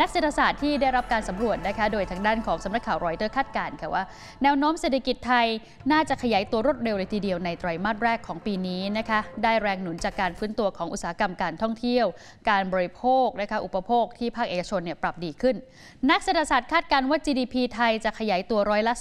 นักเศรษฐศาสตร์ที่ได้รับการสำรวจนะคะ โดยทางด้านของสำนักข่าวรอยเตอร์คาดการณ์ค่ะว่าแนวโน้มเศรษฐกิจไทยน่าจะขยายตัวรวดเร็วเลยทีเดียวในไตรมาสแรกของปีนี้นะคะ ได้แรงหนุนจากการฟื้นตัวของอุตสาหกรรมการท่องเที่ยว การบริโภคนะคะ อุปโภคที่ภาคเอกชนเนี่ยปรับดีขึ้น นักเศรษฐศาสตร์คาดการณ์ว่า GDP ไทยจะขยายตัวร้อยละ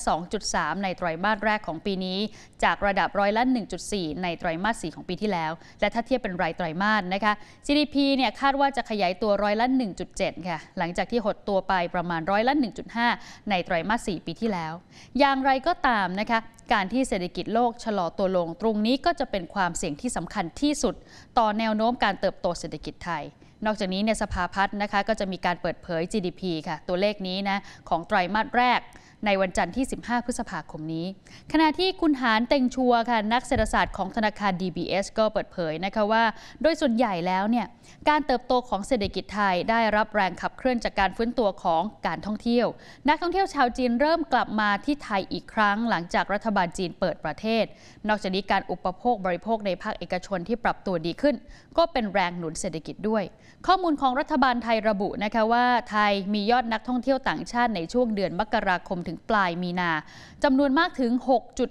2.3 ในไตรมาสแรกของปีนี้ จากระดับร้อยละ1.4 ในไตรมาส 4 ของปีที่แล้ว และถ้าเทียบเป็นรายไตรมาสนะคะ GDP เนี่ยคาดว่าจะขยายตัวร้อยละ1.7ค่ะังจากที่หดตัวไปประมาณร้อยละ 1.5 ในไตรมาส4ปีที่แล้ว อย่างไรก็ตามนะคะ การที่เศรษฐกิจโลกชะลอตัวลงตรงนี้ก็จะเป็นความเสี่ยงที่สำคัญที่สุด ต่อแนวโน้มการเติบโตเศรษฐกิจไทย นอกจากนี้เนี่ยสภาพัฒน์นะคะก็จะมีการเปิดเผย GDP ค่ะ ตัวเลขนี้นะของไตรมาสแรกในวันจันทร์ที่ 15 พฤษภาคมนี้ ขณะที่คุณหานเต็งชัวค่ะนักเศรษฐศาสตร์ของธนาคาร DBS ก็เปิดเผยนะคะว่า โดยส่วนใหญ่แล้วเนี่ยการเติบโตของเศรษฐกิจไทยได้รับแรงขับเคลื่อนจากการฟื้นตัวของการท่องเที่ยว นักท่องเที่ยวชาวจีนเริ่มกลับมาที่ไทยอีกครั้งหลังจากรัฐบาลจีนเปิดประเทศ นอกจากนี้การอุปโภคบริโภคในภาคเอกชนที่ปรับตัวดีขึ้น ก็เป็นแรงหนุนเศรษฐกิจด้วย ข้อมูลของรัฐบาลไทยระบุนะคะว่าไทยมียอดนักท่องเที่ยวต่างชาติในช่วงเดือนมกราคมถึงปลายมีนา จำนวนมากถึง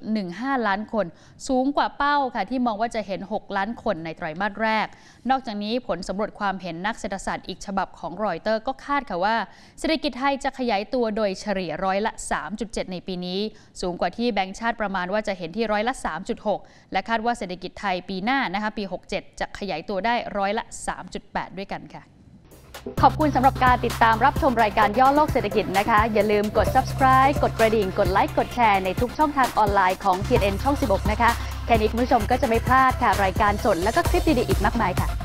6.15 ล้านคน สูงกว่าเป้าค่ะที่มองว่าจะเห็น 6 ล้านคนในไตรมาสแรก นอกจากนี้ผลสำรวจความเห็นนักเศรษฐศาสตร์อีกฉบับของรอยเตอร์ก็คาดค่ะว่า เศรษฐกิจไทยจะขยายตัวโดยเฉลี่ยร้อยละ 3.7 ในปีนี้ สูงกว่าที่แบงก์ชาติประมาณว่าจะเห็นที่ร้อยละ 3.6 และคาดว่าเศรษฐกิจไทยปีหน้านะคะ ปี 67 จะขยายตัวได้ร้อยละ 3.8 ด้วยกันค่ะขอบคุณสำหรับการติดตามรับชมรายการย่อโลกเศรษฐกิจนะคะ อย่าลืมกด subscribe กดกระดิ่ง กดไลค์ กดแชร์ในทุกช่องทางออนไลน์ของ TNN ช่อง 16 นะคะ แค่นี้คุณผู้ชมก็จะไม่พลาดค่ะ รายการสดและก็คลิปดีๆอีกมากมายค่ะ